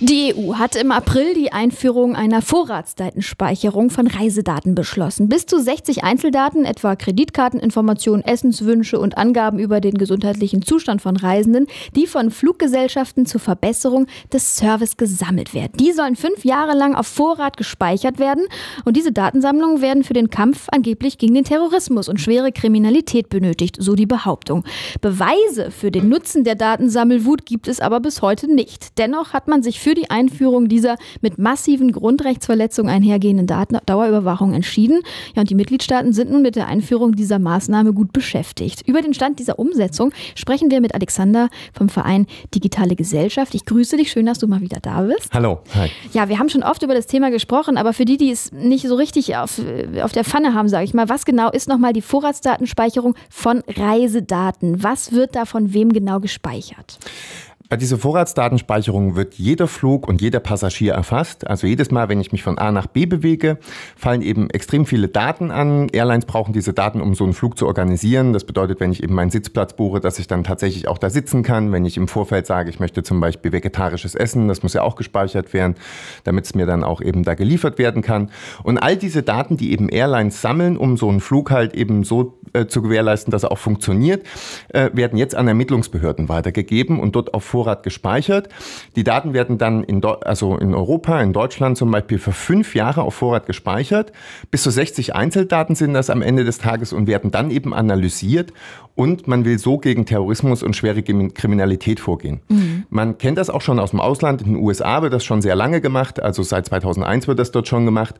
Die EU hat im April die Einführung einer Vorratsdatenspeicherung von Reisedaten beschlossen. Bis zu 60 Einzeldaten, etwa Kreditkarteninformationen, Essenswünsche und Angaben über den gesundheitlichen Zustand von Reisenden, die von Fluggesellschaften zur Verbesserung des Service gesammelt werden. Die sollen fünf Jahre lang auf Vorrat gespeichert werden und diese Datensammlungen werden für den Kampf angeblich gegen den Terrorismus und schwere Kriminalität benötigt, so die Behauptung. Beweise für den Nutzen der Datensammelwut gibt es aber bis heute nicht. Dennoch hat man sich für die Einführung dieser mit massiven Grundrechtsverletzungen einhergehenden Daten Dauerüberwachung entschieden. Ja, und die Mitgliedstaaten sind nun mit der Einführung dieser Maßnahme gut beschäftigt. Über den Stand dieser Umsetzung sprechen wir mit Alexander vom Verein Digitale Gesellschaft. Ich grüße dich, schön, dass du mal wieder da bist. Hallo. Hi. Ja, wir haben schon oft über das Thema gesprochen, aber für die, die es nicht so richtig auf, auf der Pfanne haben, sage ich mal, was genau ist nochmal die Vorratsdatenspeicherung von Reisedaten? Was wird da von wem genau gespeichert? Bei dieser Vorratsdatenspeicherung wird jeder Flug und jeder Passagier erfasst. Also jedes Mal, wenn ich mich von A nach B bewege, fallen eben extrem viele Daten an. Airlines brauchen diese Daten, um so einen Flug zu organisieren. Das bedeutet, wenn ich eben meinen Sitzplatz buche, dass ich dann tatsächlich auch da sitzen kann. Wenn ich im Vorfeld sage, ich möchte zum Beispiel vegetarisches Essen, das muss ja auch gespeichert werden, damit es mir dann auch eben da geliefert werden kann. Und all diese Daten, die eben Airlines sammeln, um so einen Flug halt eben so äh, zu gewährleisten, dass er auch funktioniert, äh, werden jetzt an Ermittlungsbehörden weitergegeben und dort auf Vor NORAD gespeichert. Die Daten werden dann in, also in Europa, in Deutschland zum Beispiel für fünf Jahre auf Vorrat gespeichert. Bis zu 60 Einzeldaten sind das am Ende des Tages und werden dann eben analysiert und man will so gegen Terrorismus und schwere Kriminalität vorgehen. Mhm. Man kennt das auch schon aus dem Ausland. In den USA wird das schon sehr lange gemacht. Also seit 2001 wird das dort schon gemacht.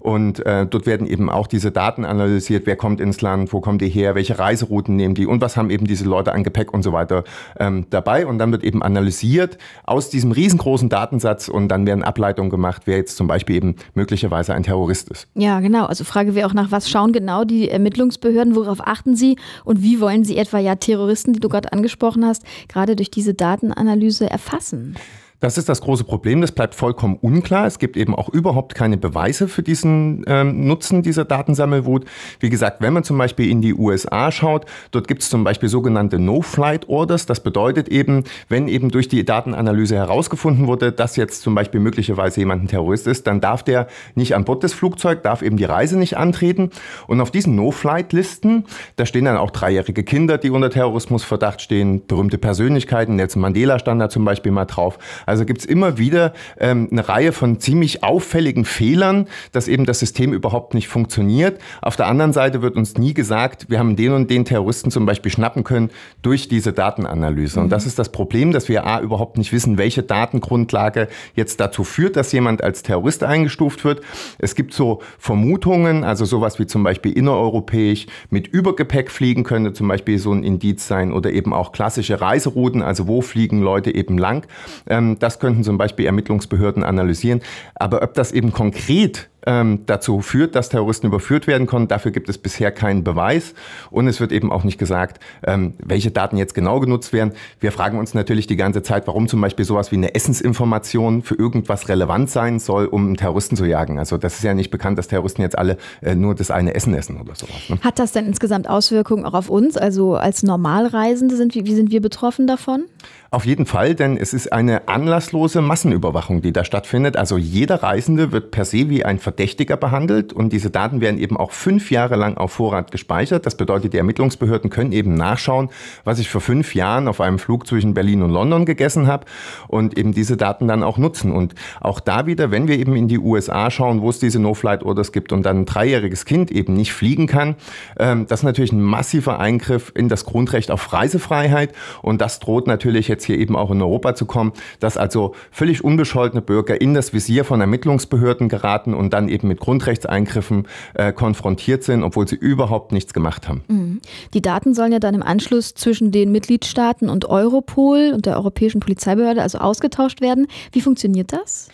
Und äh, dort werden eben auch diese Daten analysiert. Wer kommt ins Land? Wo kommen die her? Welche Reiserouten nehmen die? Und was haben eben diese Leute an Gepäck und so weiter ähm, dabei? Und dann wird eben analysiert aus diesem riesengroßen Datensatz und dann werden Ableitungen gemacht, wer jetzt zum Beispiel eben möglicherweise ein Terrorist ist. Ja, genau. Also Frage wäre auch nach was schauen genau die Ermittlungsbehörden? Worauf achten sie? Und wie wollen Sie etwa ja Terroristen, die du gerade angesprochen hast, gerade durch diese Datenanalyse erfassen? Das ist das große Problem. Das bleibt vollkommen unklar. Es gibt eben auch überhaupt keine Beweise für diesen ähm, Nutzen dieser Datensammelwut. Wie gesagt, wenn man zum Beispiel in die USA schaut, dort gibt es zum Beispiel sogenannte No-Flight-Orders. Das bedeutet eben, wenn eben durch die Datenanalyse herausgefunden wurde, dass jetzt zum Beispiel möglicherweise jemand ein Terrorist ist, dann darf der nicht an Bord des Flugzeugs, darf eben die Reise nicht antreten. Und auf diesen No-Flight-Listen, da stehen dann auch dreijährige Kinder, die unter Terrorismusverdacht stehen, berühmte Persönlichkeiten, Nelson Mandela stand da zum Beispiel mal drauf. Also gibt es immer wieder ähm, eine Reihe von ziemlich auffälligen Fehlern, dass eben das System überhaupt nicht funktioniert. Auf der anderen Seite wird uns nie gesagt, wir haben den und den Terroristen zum Beispiel schnappen können durch diese Datenanalyse. Mhm. Und das ist das Problem, dass wir A, überhaupt nicht wissen, welche Datengrundlage jetzt dazu führt, dass jemand als Terrorist eingestuft wird. Es gibt so Vermutungen, also sowas wie zum Beispiel innereuropäisch mit Übergepäck fliegen könnte zum Beispiel so ein Indiz sein oder eben auch klassische Reiserouten, also wo fliegen Leute eben lang. Ähm, das könnten zum Beispiel Ermittlungsbehörden analysieren. Aber ob das eben konkret ähm, dazu führt, dass Terroristen überführt werden konnten. Dafür gibt es bisher keinen Beweis. Und es wird eben auch nicht gesagt, ähm, welche Daten jetzt genau genutzt werden. Wir fragen uns natürlich die ganze Zeit, warum zum Beispiel sowas wie eine Essensinformation für irgendwas relevant sein soll, um einen Terroristen zu jagen. Also das ist ja nicht bekannt, dass Terroristen jetzt alle äh, nur das eine Essen essen oder sowas. Ne? Hat das denn insgesamt Auswirkungen auch auf uns? Also als Normalreisende sind, wie, wie sind wir betroffen davon? Auf jeden Fall, denn es ist eine anlasslose Massenüberwachung, die da stattfindet. Also jeder Reisende wird per se wie ein Ver Verdächtiger behandelt und diese Daten werden eben auch fünf Jahre lang auf Vorrat gespeichert. Das bedeutet, die Ermittlungsbehörden können eben nachschauen, was ich vor fünf Jahren auf einem Flug zwischen Berlin und London gegessen habe und eben diese Daten dann auch nutzen. Und auch da wieder, wenn wir eben in die USA schauen, wo es diese No-Flight-Orders gibt und dann ein dreijähriges Kind eben nicht fliegen kann, ähm, das ist natürlich ein massiver Eingriff in das Grundrecht auf Reisefreiheit und das droht natürlich jetzt hier eben auch in Europa zu kommen, dass also völlig unbescholtene Bürger in das Visier von Ermittlungsbehörden geraten und dann dann eben mit Grundrechtseingriffen äh, konfrontiert sind, obwohl sie überhaupt nichts gemacht haben. Mhm. Die Daten sollen ja dann im Anschluss zwischen den Mitgliedstaaten und Europol und der Europäischen Polizeibehörde also ausgetauscht werden. Wie funktioniert das?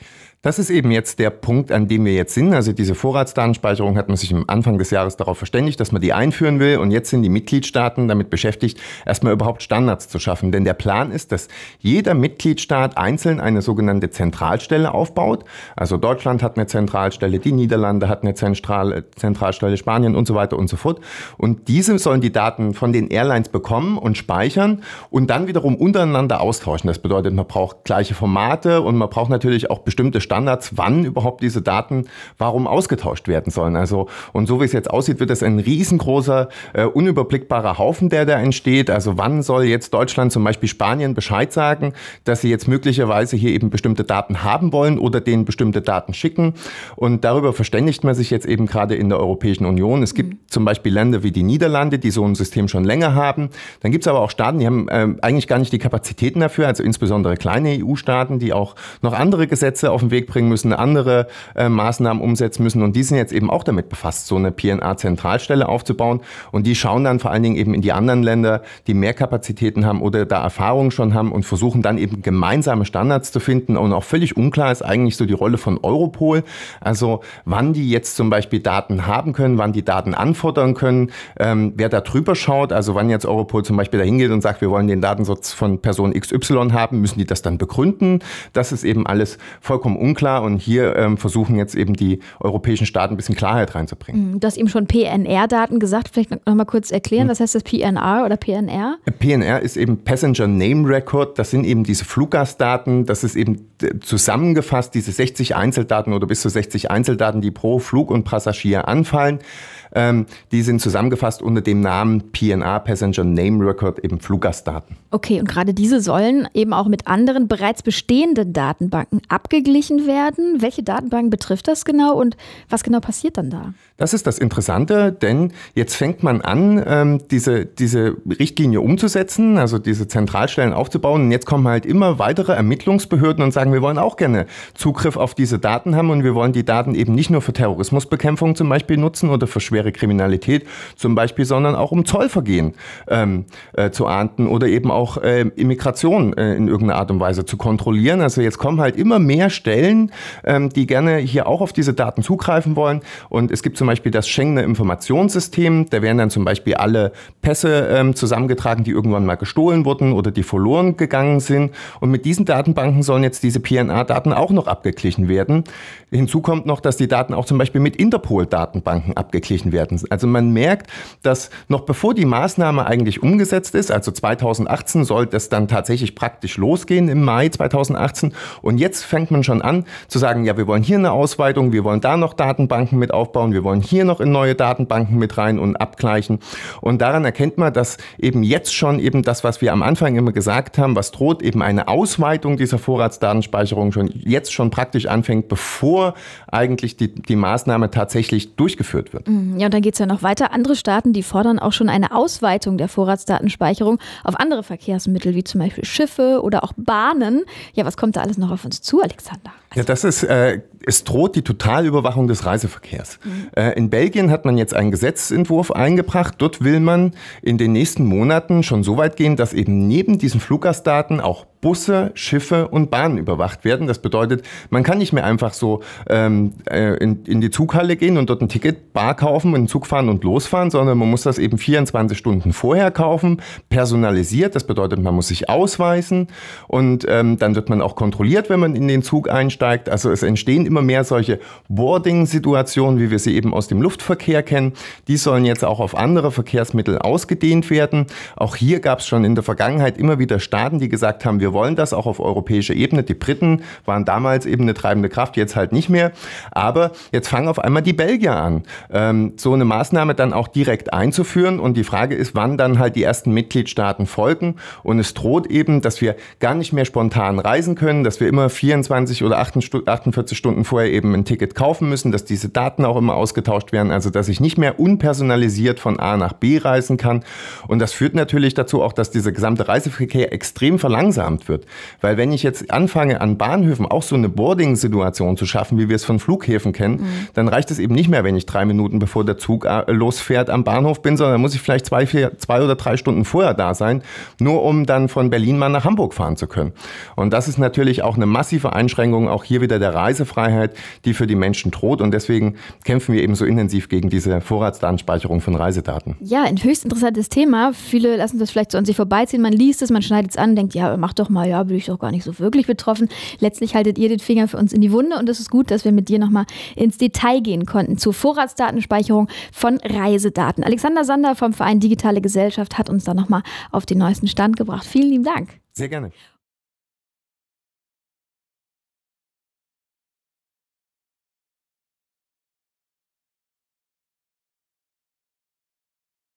Das ist eben jetzt der Punkt, an dem wir jetzt sind. Also diese Vorratsdatenspeicherung hat man sich am Anfang des Jahres darauf verständigt, dass man die einführen will. Und jetzt sind die Mitgliedstaaten damit beschäftigt, erstmal überhaupt Standards zu schaffen. Denn der Plan ist, dass jeder Mitgliedstaat einzeln eine sogenannte Zentralstelle aufbaut. Also Deutschland hat eine Zentralstelle, die Niederlande hat eine Zentral Zentralstelle, Spanien und so weiter und so fort. Und diese sollen die Daten von den Airlines bekommen und speichern und dann wiederum untereinander austauschen. Das bedeutet, man braucht gleiche Formate und man braucht natürlich auch bestimmte Standards, wann überhaupt diese Daten warum ausgetauscht werden sollen. Also, und so wie es jetzt aussieht, wird das ein riesengroßer, äh, unüberblickbarer Haufen, der da entsteht. Also wann soll jetzt Deutschland zum Beispiel Spanien Bescheid sagen, dass sie jetzt möglicherweise hier eben bestimmte Daten haben wollen oder denen bestimmte Daten schicken. Und darüber verständigt man sich jetzt eben gerade in der Europäischen Union. Es gibt mhm. zum Beispiel Länder wie die Niederlande, die so ein System schon länger haben. Dann gibt es aber auch Staaten, die haben äh, eigentlich gar nicht die Kapazitäten dafür, also insbesondere kleine EU-Staaten, die auch noch andere Gesetze auf dem Weg Weg bringen müssen, andere äh, Maßnahmen umsetzen müssen. Und die sind jetzt eben auch damit befasst, so eine PNA-Zentralstelle aufzubauen. Und die schauen dann vor allen Dingen eben in die anderen Länder, die mehr Kapazitäten haben oder da Erfahrungen schon haben und versuchen dann eben gemeinsame Standards zu finden. Und auch völlig unklar ist eigentlich so die Rolle von Europol. Also wann die jetzt zum Beispiel Daten haben können, wann die Daten anfordern können, ähm, wer da drüber schaut, also wann jetzt Europol zum Beispiel dahin geht und sagt, wir wollen den Datensatz von Person XY haben, müssen die das dann begründen. Das ist eben alles vollkommen unklar unklar und hier ähm, versuchen jetzt eben die europäischen Staaten ein bisschen Klarheit reinzubringen. Mhm, du hast eben schon PNR-Daten gesagt, vielleicht nochmal kurz erklären, mhm. was heißt das PNR oder PNR? PNR ist eben Passenger Name Record, das sind eben diese Fluggastdaten, das ist eben äh, zusammengefasst, diese 60 Einzeldaten oder bis zu 60 Einzeldaten, die pro Flug und Passagier anfallen. Ähm, die sind zusammengefasst unter dem Namen PNR, Passenger Name Record, eben Fluggastdaten. Okay, und gerade diese sollen eben auch mit anderen bereits bestehenden Datenbanken abgeglichen werden. Welche Datenbanken betrifft das genau und was genau passiert dann da? Das ist das Interessante, denn jetzt fängt man an, ähm, diese, diese Richtlinie umzusetzen, also diese Zentralstellen aufzubauen. Und jetzt kommen halt immer weitere Ermittlungsbehörden und sagen, wir wollen auch gerne Zugriff auf diese Daten haben und wir wollen die Daten eben nicht nur für Terrorismusbekämpfung zum Beispiel nutzen oder für schwere schwere Kriminalität zum Beispiel, sondern auch um Zollvergehen ähm, äh, zu ahnden oder eben auch äh, Immigration äh, in irgendeiner Art und Weise zu kontrollieren. Also jetzt kommen halt immer mehr Stellen, ähm, die gerne hier auch auf diese Daten zugreifen wollen. Und es gibt zum Beispiel das Schengener Informationssystem. Da werden dann zum Beispiel alle Pässe ähm, zusammengetragen, die irgendwann mal gestohlen wurden oder die verloren gegangen sind. Und mit diesen Datenbanken sollen jetzt diese PNA-Daten auch noch abgeglichen werden. Hinzu kommt noch, dass die Daten auch zum Beispiel mit Interpol-Datenbanken abgeglichen niedrigen Also man merkt, dass noch bevor die Maßnahme eigentlich umgesetzt ist, also 2018 soll das dann tatsächlich praktisch losgehen im Mai 2018 und jetzt fängt man schon an zu sagen, ja, wir wollen hier eine Ausweitung, wir wollen da noch Datenbanken mit aufbauen, wir wollen hier noch in neue Datenbanken mit rein und abgleichen und daran erkennt man, dass eben jetzt schon eben das, was wir am Anfang immer gesagt haben, was droht, eben eine Ausweitung dieser Vorratsdatenspeicherung schon jetzt schon praktisch anfängt, bevor eigentlich die, die Maßnahme tatsächlich durchgeführt wird. Mhm, ja ja, und dann geht es ja noch weiter. Andere Staaten, die fordern auch schon eine Ausweitung der Vorratsdatenspeicherung auf andere Verkehrsmittel, wie zum Beispiel Schiffe oder auch Bahnen. Ja, was kommt da alles noch auf uns zu, Alexander? Also ja, das ist, äh, es droht die Totalüberwachung des Reiseverkehrs. Mhm. Äh, in Belgien hat man jetzt einen Gesetzentwurf eingebracht. Dort will man in den nächsten Monaten schon so weit gehen, dass eben neben diesen Fluggastdaten auch Busse, Schiffe und Bahnen überwacht werden. Das bedeutet, man kann nicht mehr einfach so ähm, äh, in, in, die Zughalle gehen und dort ein Ticket bar kaufen, in den Zug fahren und losfahren, sondern man muss das eben 24 Stunden vorher kaufen, personalisiert. Das bedeutet, man muss sich ausweisen und ähm, dann wird man auch kontrolliert, wenn man in den Zug einsteigt. Also es entstehen immer mehr solche Boarding-Situationen, wie wir sie eben aus dem Luftverkehr kennen. Die sollen jetzt auch auf andere Verkehrsmittel ausgedehnt werden. Auch hier gab es schon in der Vergangenheit immer wieder Staaten, die gesagt haben, wir wollen das auch auf europäischer Ebene. Die Briten waren damals eben eine treibende Kraft, jetzt halt nicht mehr. Aber jetzt fangen auf einmal die Belgier an, ähm, so eine Maßnahme dann auch direkt einzuführen. Und die Frage ist, wann dann halt die ersten Mitgliedstaaten folgen. Und es droht eben, dass wir gar nicht mehr spontan reisen können, dass wir immer 24 oder 48 Stunden vorher eben ein Ticket kaufen müssen, dass diese Daten auch immer ausgetauscht werden. Also dass ich nicht mehr unpersonalisiert von A nach B reisen kann. Und das führt natürlich dazu auch, dass dieser gesamte Reiseverkehr extrem verlangsamt beantwortet wird. Weil wenn ich jetzt anfange, an Bahnhöfen auch so eine Boarding-Situation zu schaffen, wie wir es von Flughäfen kennen, mhm. dann reicht es eben nicht mehr, wenn ich drei Minuten bevor der Zug äh, losfährt am Bahnhof bin, sondern muss ich vielleicht zwei, vier, zwei oder drei Stunden vorher da sein, nur um dann von Berlin mal nach Hamburg fahren zu können. Und das ist natürlich auch eine massive Einschränkung, auch hier wieder der Reisefreiheit, die für die Menschen droht. Und deswegen kämpfen wir eben so intensiv gegen diese Vorratsdatenspeicherung von Reisedaten. Ja, ein höchst interessantes Thema. Viele lassen das vielleicht so an sich vorbeiziehen. Man liest es, man schneidet es an, denkt, ja, mach doch mal, ja, bin ich doch gar nicht so wirklich betroffen. Letztlich haltet ihr den Finger für uns in die Wunde und es ist gut, dass wir mit dir nochmal ins Detail gehen konnten zur Vorratsdatenspeicherung von Reisedaten. Alexander Sander vom Verein Digitale Gesellschaft hat uns da nochmal auf den neuesten Stand gebracht. Vielen lieben Dank. Sehr gerne.